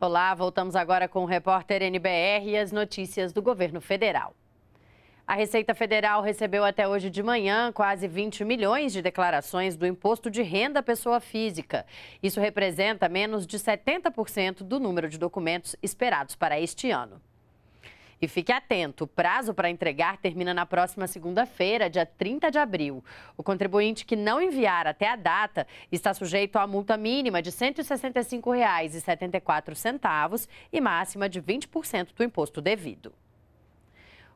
Olá, voltamos agora com o repórter NBR e as notícias do governo federal. A Receita Federal recebeu até hoje de manhã quase 20 milhões de declarações do imposto de renda à pessoa física. Isso representa menos de 70% do número de documentos esperados para este ano. E fique atento, o prazo para entregar termina na próxima segunda-feira, dia 30 de abril. O contribuinte que não enviar até a data está sujeito à multa mínima de R$ 165,74 e máxima de 20% do imposto devido.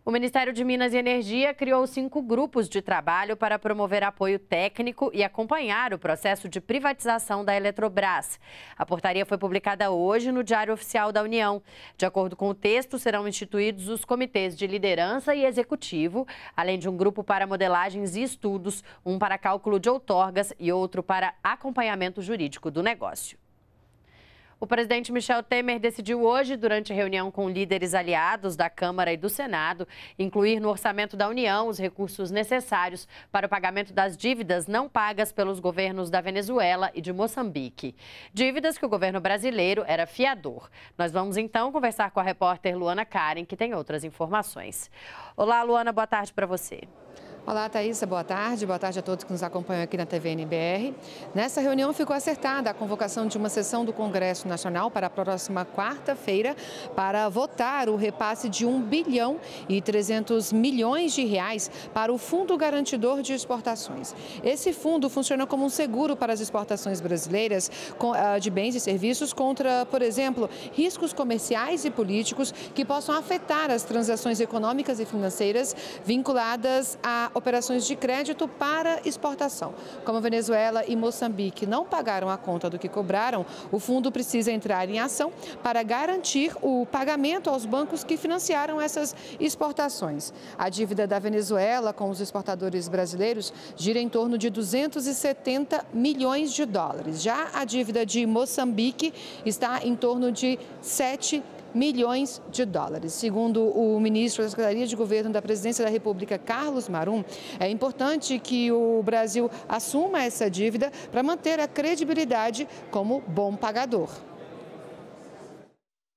O Ministério de Minas e Energia criou cinco grupos de trabalho para promover apoio técnico e acompanhar o processo de privatização da Eletrobras. A portaria foi publicada hoje no Diário Oficial da União. De acordo com o texto, serão instituídos os comitês de liderança e executivo, além de um grupo para modelagens e estudos, um para cálculo de outorgas e outro para acompanhamento jurídico do negócio. O presidente Michel Temer decidiu hoje, durante reunião com líderes aliados da Câmara e do Senado, incluir no orçamento da União os recursos necessários para o pagamento das dívidas não pagas pelos governos da Venezuela e de Moçambique. Dívidas que o governo brasileiro era fiador. Nós vamos então conversar com a repórter Luana Karen, que tem outras informações. Olá, Luana, boa tarde para você. Olá, Thaisa, boa tarde. Boa tarde a todos que nos acompanham aqui na TV NBR. Nessa reunião ficou acertada a convocação de uma sessão do Congresso Nacional para a próxima quarta-feira para votar o repasse de 1 bilhão e 300 milhões de reais para o Fundo Garantidor de Exportações. Esse fundo funciona como um seguro para as exportações brasileiras ah, de bens e serviços contra, por exemplo, riscos comerciais e políticos que possam afetar as transações econômicas e financeiras vinculadas a operações de crédito para exportação. Como Venezuela e Moçambique não pagaram a conta do que cobraram, o fundo precisa entrar em ação para garantir o pagamento aos bancos que financiaram essas exportações. A dívida da Venezuela com os exportadores brasileiros gira em torno de 270 milhões de dólares. Já a dívida de Moçambique está em torno de 7 milhões milhões de dólares. Segundo o ministro da Secretaria de Governo da Presidência da República, Carlos Marum, é importante que o Brasil assuma essa dívida para manter a credibilidade como bom pagador.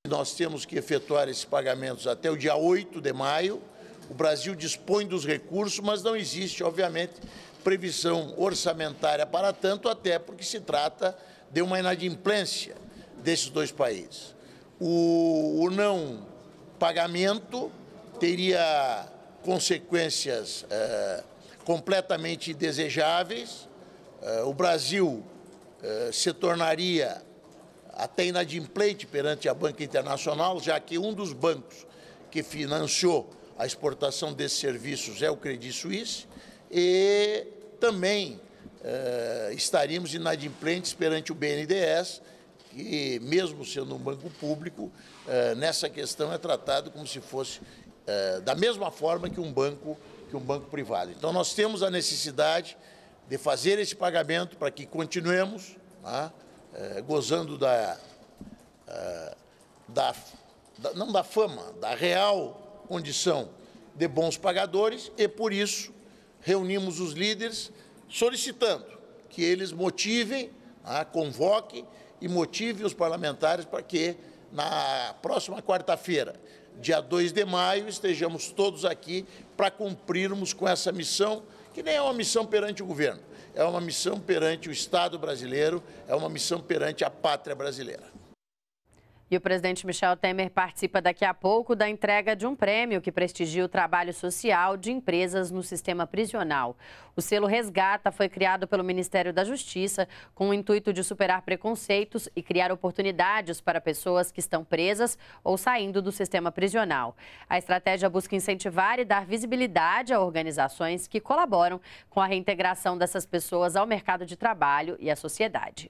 Nós temos que efetuar esses pagamentos até o dia 8 de maio. O Brasil dispõe dos recursos, mas não existe, obviamente, previsão orçamentária para tanto, até porque se trata de uma inadimplência desses dois países. O, o não pagamento teria consequências é, completamente desejáveis. É, o Brasil é, se tornaria até inadimplente perante a banca internacional, já que um dos bancos que financiou a exportação desses serviços é o Credit Suisse, e também eh, estaríamos inadimplentes perante o BNDES que, mesmo sendo um banco público, eh, nessa questão é tratado como se fosse eh, da mesma forma que um banco que um banco privado. Então nós temos a necessidade de fazer esse pagamento para que continuemos tá? eh, gozando da, da, não da fama, da real condição de bons pagadores e por isso reunimos os líderes solicitando que eles motivem, tá? convoquem e motive os parlamentares para que, na próxima quarta-feira, dia 2 de maio, estejamos todos aqui para cumprirmos com essa missão, que nem é uma missão perante o governo, é uma missão perante o Estado brasileiro, é uma missão perante a pátria brasileira. E o presidente Michel Temer participa daqui a pouco da entrega de um prêmio que prestigia o trabalho social de empresas no sistema prisional. O selo Resgata foi criado pelo Ministério da Justiça com o intuito de superar preconceitos e criar oportunidades para pessoas que estão presas ou saindo do sistema prisional. A estratégia busca incentivar e dar visibilidade a organizações que colaboram com a reintegração dessas pessoas ao mercado de trabalho e à sociedade.